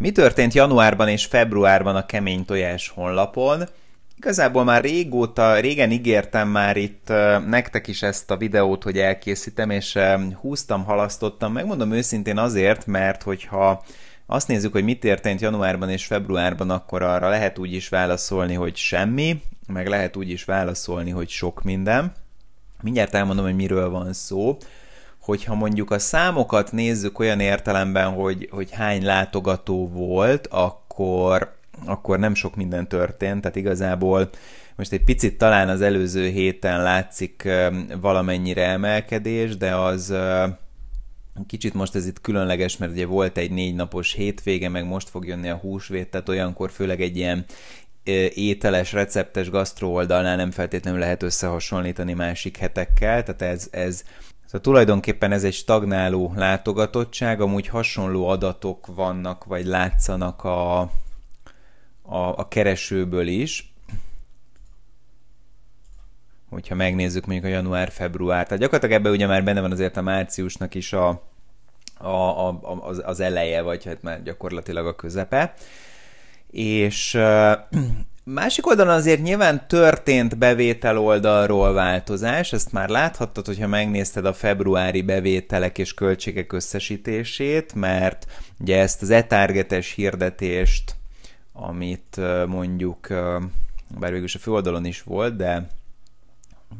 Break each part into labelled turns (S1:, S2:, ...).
S1: Mi történt januárban és februárban a Kemény Tojás honlapon? Igazából már régóta, régen ígértem már itt nektek is ezt a videót, hogy elkészítem, és húztam, halasztottam. Megmondom őszintén azért, mert hogyha azt nézzük, hogy mi történt januárban és februárban, akkor arra lehet úgy is válaszolni, hogy semmi, meg lehet úgy is válaszolni, hogy sok minden. Mindjárt elmondom, hogy miről van szó hogyha mondjuk a számokat nézzük olyan értelemben, hogy, hogy hány látogató volt, akkor, akkor nem sok minden történt, tehát igazából most egy picit talán az előző héten látszik valamennyire emelkedés, de az kicsit most ez itt különleges, mert ugye volt egy négy napos hétvége, meg most fog jönni a húsvét, tehát olyankor főleg egy ilyen ételes, receptes gasztro oldalnál nem feltétlenül lehet összehasonlítani másik hetekkel, tehát ez, ez Szóval tulajdonképpen ez egy stagnáló látogatottság, amúgy hasonló adatok vannak, vagy látszanak a, a, a keresőből is, hogyha megnézzük mondjuk a január-február. Tehát gyakorlatilag ebben ugye már benne van azért a márciusnak is a, a, a, az, az eleje, vagy hát már gyakorlatilag a közepe. És Másik oldalon azért nyilván történt bevétel oldalról változás, ezt már láthattad, hogyha megnézted a februári bevételek és költségek összesítését, mert ugye ezt az etárgetes hirdetést, amit mondjuk, bár végül is a főoldalon is volt, de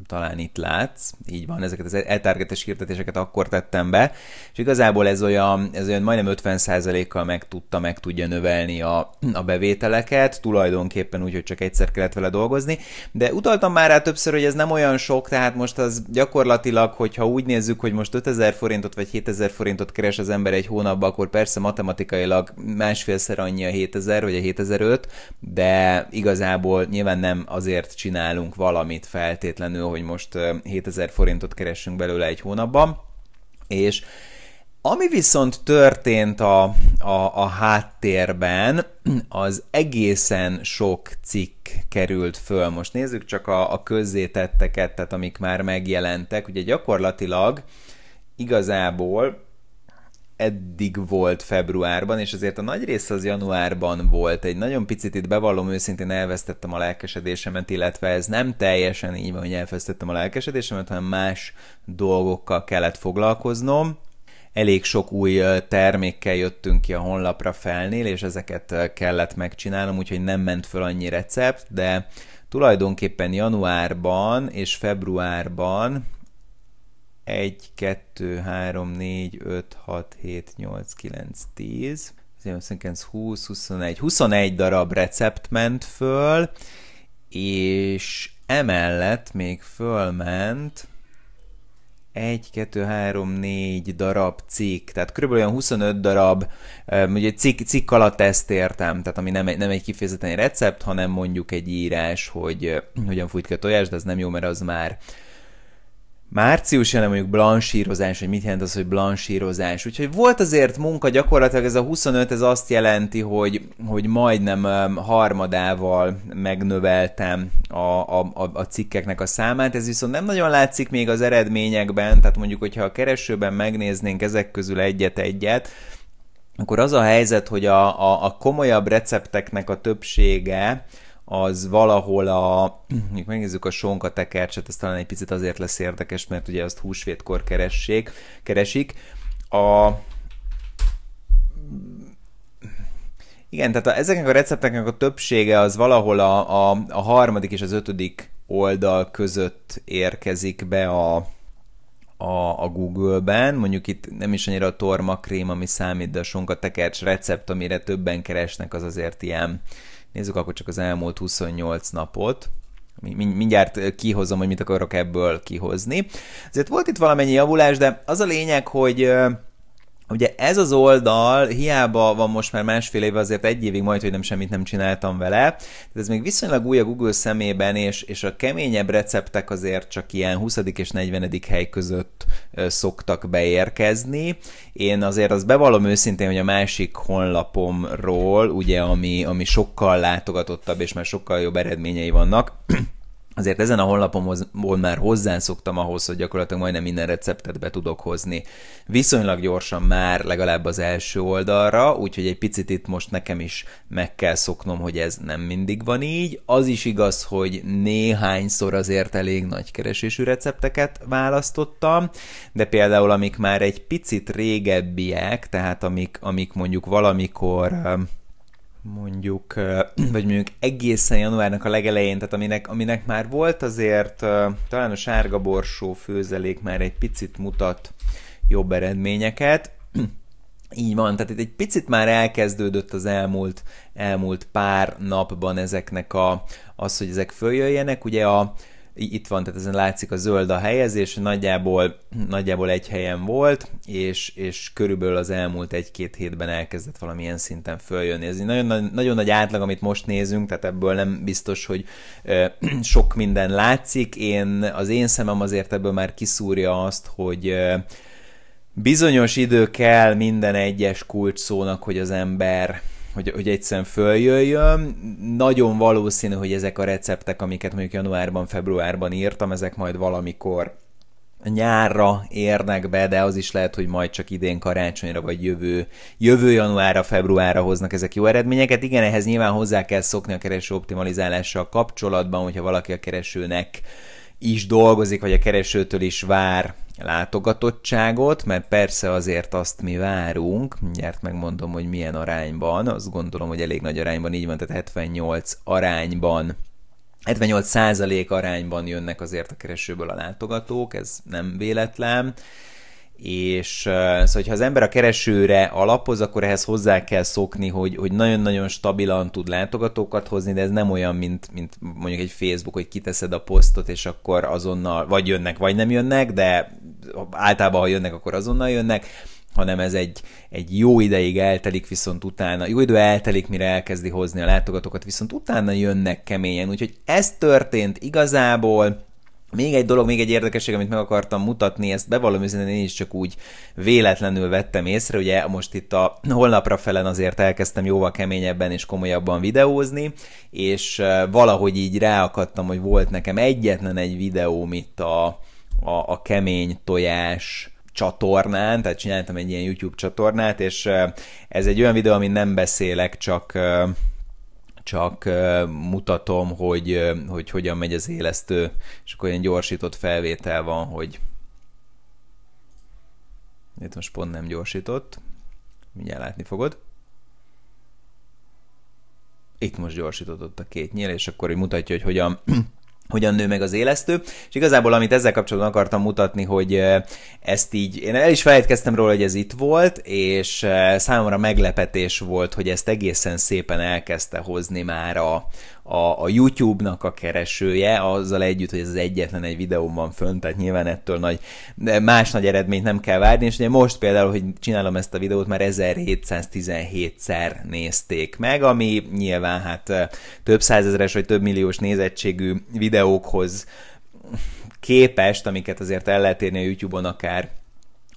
S1: talán itt látsz, így van, ezeket az eltárgetes hirdetéseket akkor tettem be, és igazából ez olyan, ez olyan majdnem 50%-kal meg tudta, meg tudja növelni a, a bevételeket, tulajdonképpen úgy, hogy csak egyszer kellett vele dolgozni, de utaltam már rá többször, hogy ez nem olyan sok, tehát most az gyakorlatilag, hogyha úgy nézzük, hogy most 5000 forintot vagy 7000 forintot keres az ember egy hónapban, akkor persze matematikailag másfélszer annyi a 7000 vagy a 7005, de igazából nyilván nem azért csinálunk valamit feltétlenül, kitűnő, hogy most 7000 forintot keresünk belőle egy hónapban, és ami viszont történt a, a, a háttérben, az egészen sok cikk került föl. Most nézzük csak a, a közzétetteket, tehát amik már megjelentek. Ugye gyakorlatilag igazából eddig volt februárban, és azért a nagy része az januárban volt. Egy nagyon picit itt bevallom, őszintén elvesztettem a lelkesedésemet, illetve ez nem teljesen így van, hogy elvesztettem a lelkesedésemet, hanem más dolgokkal kellett foglalkoznom. Elég sok új termékkel jöttünk ki a honlapra felnél, és ezeket kellett megcsinálnom, úgyhogy nem ment föl annyi recept, de tulajdonképpen januárban és februárban 1, 2, 3, 4, 5, 6, 7, 8, 9, 10, 19, 20, 21, 21 darab recept ment föl, és emellett még fölment 1, 2, 3, 4 darab cikk, tehát kb. olyan 25 darab, ugye cikk, cikk alatt ezt értem, tehát ami nem egy, nem egy kifejezetten recept, hanem mondjuk egy írás, hogy hogyan fújt ki a tojás, de ez nem jó, mert az már március jelen mondjuk blansírozás, hogy mit jelent az, hogy blansírozás. Úgyhogy volt azért munka, gyakorlatilag ez a 25, ez azt jelenti, hogy, hogy majdnem harmadával megnöveltem a, a, a, a cikkeknek a számát, ez viszont nem nagyon látszik még az eredményekben, tehát mondjuk, hogyha a keresőben megnéznénk ezek közül egyet-egyet, akkor az a helyzet, hogy a, a, a komolyabb recepteknek a többsége, az valahol a, mondjuk megnézzük a sonka tekercset, ez talán egy picit azért lesz érdekes, mert ugye azt húsvétkor keressék, keresik. A, igen, tehát a, ezeknek a recepteknek a többsége az valahol a, a, a harmadik és az ötödik oldal között érkezik be a, a, a Google-ben, mondjuk itt nem is annyira a tormakrém, ami számít, de a sonka tekercs recept, amire többen keresnek, az azért ilyen Nézzük akkor csak az elmúlt 28 napot. Mindjárt eh, kihozom, hogy mit akarok ebből kihozni. Azért volt itt valamennyi javulás, de az a lényeg, hogy eh, Ugye ez az oldal, hiába van most már másfél éve, azért egy évig majd, hogy nem semmit nem csináltam vele, de ez még viszonylag új a Google szemében, és, és a keményebb receptek azért csak ilyen 20. és 40. hely között szoktak beérkezni. Én azért azt bevallom őszintén, hogy a másik honlapomról, ugye, ami, ami sokkal látogatottabb, és már sokkal jobb eredményei vannak, azért ezen a honlapomon már hozzászoktam ahhoz, hogy gyakorlatilag majdnem minden receptet be tudok hozni. Viszonylag gyorsan már legalább az első oldalra, úgyhogy egy picit itt most nekem is meg kell szoknom, hogy ez nem mindig van így. Az is igaz, hogy néhányszor azért elég nagy keresésű recepteket választottam, de például amik már egy picit régebbiek, tehát amik, amik mondjuk valamikor mondjuk, vagy mondjuk egészen januárnak a legelején, tehát aminek, aminek már volt azért, talán a sárga borsó főzelék már egy picit mutat jobb eredményeket. Így van, tehát itt egy picit már elkezdődött az elmúlt, elmúlt pár napban ezeknek a, az, hogy ezek följöjjenek. Ugye a, itt van, tehát ezen látszik a zöld a helyezés, nagyjából, nagyjából egy helyen volt, és, és körülbelül az elmúlt egy-két hétben elkezdett valamilyen szinten följönni. Ez egy nagyon, nagyon, nagyon nagy átlag, amit most nézünk, tehát ebből nem biztos, hogy ö, sok minden látszik. Én, az én szemem azért ebből már kiszúrja azt, hogy ö, bizonyos idő kell minden egyes kulcsszónak, hogy az ember hogy, hogy egyszerűen följöjjön. Nagyon valószínű, hogy ezek a receptek, amiket mondjuk januárban, februárban írtam, ezek majd valamikor nyárra érnek be, de az is lehet, hogy majd csak idén karácsonyra, vagy jövő, jövő januárra, februárra hoznak ezek jó eredményeket. Igen, ehhez nyilván hozzá kell szokni a kereső optimalizálással kapcsolatban, hogyha valaki a keresőnek is dolgozik, vagy a keresőtől is vár látogatottságot, mert persze azért azt mi várunk, mindjárt megmondom, hogy milyen arányban, azt gondolom, hogy elég nagy arányban így van, tehát 78 arányban 78% százalék arányban jönnek azért a keresőből a látogatók, ez nem véletlen és szóval, hogyha az ember a keresőre alapoz, akkor ehhez hozzá kell szokni, hogy, hogy nagyon-nagyon stabilan tud látogatókat hozni, de ez nem olyan, mint, mint mondjuk egy Facebook, hogy kiteszed a posztot, és akkor azonnal vagy jönnek, vagy nem jönnek, de általában, ha jönnek, akkor azonnal jönnek, hanem ez egy, egy jó ideig eltelik, viszont utána, jó idő eltelik, mire elkezdi hozni a látogatókat, viszont utána jönnek keményen, úgyhogy ez történt igazából, még egy dolog, még egy érdekesség, amit meg akartam mutatni, ezt bevallom hogy én is csak úgy véletlenül vettem észre, ugye most itt a holnapra felen azért elkezdtem jóval keményebben és komolyabban videózni, és valahogy így ráakadtam, hogy volt nekem egyetlen egy videóm itt a, a, a kemény tojás csatornán, tehát csináltam egy ilyen YouTube csatornát, és ez egy olyan videó, amin nem beszélek, csak csak mutatom, hogy, hogy hogyan megy az élesztő, és akkor olyan gyorsított felvétel van, hogy itt most pont nem gyorsított, mindjárt látni fogod. Itt most gyorsított ott a két nyíl, és akkor így mutatja, hogy hogyan hogyan nő meg az élesztő, és igazából amit ezzel kapcsolatban akartam mutatni, hogy eh, ezt így, én el is felejtkeztem róla, hogy ez itt volt, és eh, számomra meglepetés volt, hogy ezt egészen szépen elkezdte hozni már a, a, a YouTube-nak a keresője, azzal együtt, hogy ez az egyetlen egy videóm van fönt, tehát nyilván ettől nagy, más nagy eredményt nem kell várni, és ugye most például, hogy csinálom ezt a videót, már 1717-szer nézték meg, ami nyilván hát eh, több százezeres vagy több milliós nézettségű videó, videókhoz képest, amiket azért el lehet érni a YouTube-on akár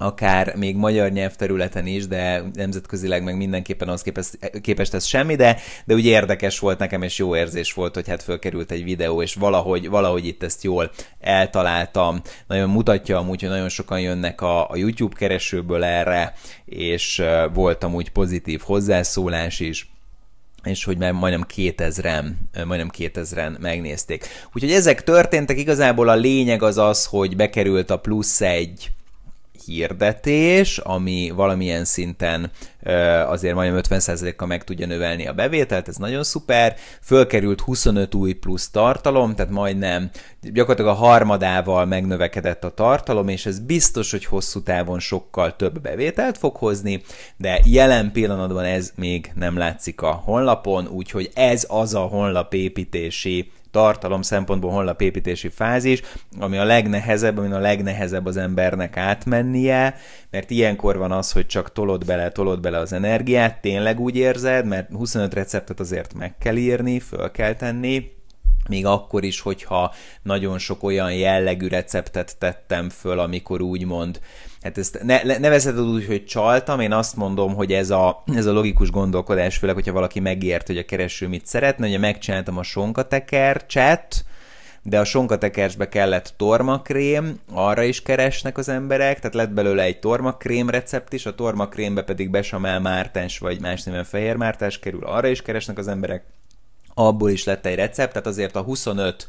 S1: akár még magyar nyelvterületen is, de nemzetközileg meg mindenképpen az képest, képest ez semmi, de, de úgy érdekes volt nekem, és jó érzés volt, hogy hát fölkerült egy videó, és valahogy, valahogy itt ezt jól eltaláltam. Nagyon mutatja amúgy, hogy nagyon sokan jönnek a, a YouTube keresőből erre, és voltam úgy pozitív hozzászólás is, és hogy már majdnem 2000-en, majdnem 2000-en megnézték. Úgyhogy ezek történtek, igazából a lényeg az az, hogy bekerült a plusz egy hirdetés, ami valamilyen szinten azért majdnem 50%-kal meg tudja növelni a bevételt, ez nagyon szuper. Fölkerült 25 új plusz tartalom, tehát majdnem gyakorlatilag a harmadával megnövekedett a tartalom, és ez biztos, hogy hosszú távon sokkal több bevételt fog hozni, de jelen pillanatban ez még nem látszik a honlapon, úgyhogy ez az a honlapépítési tartalom szempontból honlapépítési fázis, ami a legnehezebb, ami a legnehezebb az embernek átmennie, mert ilyenkor van az, hogy csak tolod bele, tolod bele az energiát, tényleg úgy érzed, mert 25 receptet azért meg kell írni, föl kell tenni, még akkor is, hogyha nagyon sok olyan jellegű receptet tettem föl, amikor úgymond, hát ezt ne, ne, nevezheted úgy, hogy csaltam, én azt mondom, hogy ez a, ez a logikus gondolkodás, főleg, hogyha valaki megért, hogy a kereső mit szeretne, ugye megcsináltam a sonkatekercset, de a sonkatekercsbe kellett tormakrém, arra is keresnek az emberek, tehát lett belőle egy tormakrém recept is, a tormakrémbe pedig Besamel Mártás, vagy más néven Fehér Mártás kerül, arra is keresnek az emberek, abból is lett egy recept, tehát azért a 25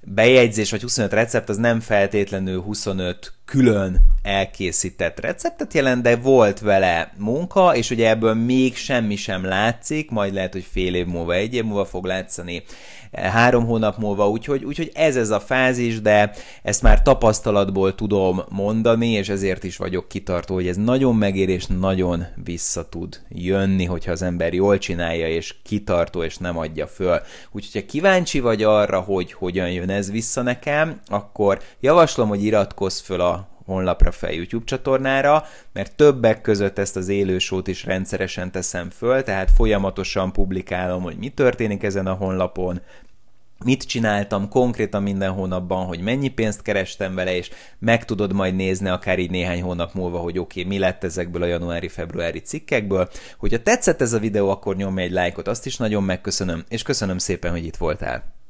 S1: bejegyzés vagy 25 recept az nem feltétlenül 25 külön elkészített receptet jelent, de volt vele munka, és ugye ebből még semmi sem látszik, majd lehet, hogy fél év múlva, egy év múlva fog látszani, eh, három hónap múlva, úgyhogy, úgyhogy ez ez a fázis, de ezt már tapasztalatból tudom mondani, és ezért is vagyok kitartó, hogy ez nagyon megér, és nagyon vissza tud jönni, hogyha az ember jól csinálja, és kitartó, és nem adja föl. Úgyhogy, ha kíváncsi vagy arra, hogy hogyan jön ez vissza nekem, akkor javaslom, hogy iratkozz föl a honlapra fel YouTube csatornára, mert többek között ezt az élősót is rendszeresen teszem föl, tehát folyamatosan publikálom, hogy mi történik ezen a honlapon, mit csináltam konkrétan minden hónapban, hogy mennyi pénzt kerestem vele, és meg tudod majd nézni akár így néhány hónap múlva, hogy oké, okay, mi lett ezekből a januári-februári cikkekből. Hogyha tetszett ez a videó, akkor nyomj egy lájkot, azt is nagyon megköszönöm, és köszönöm szépen, hogy itt voltál.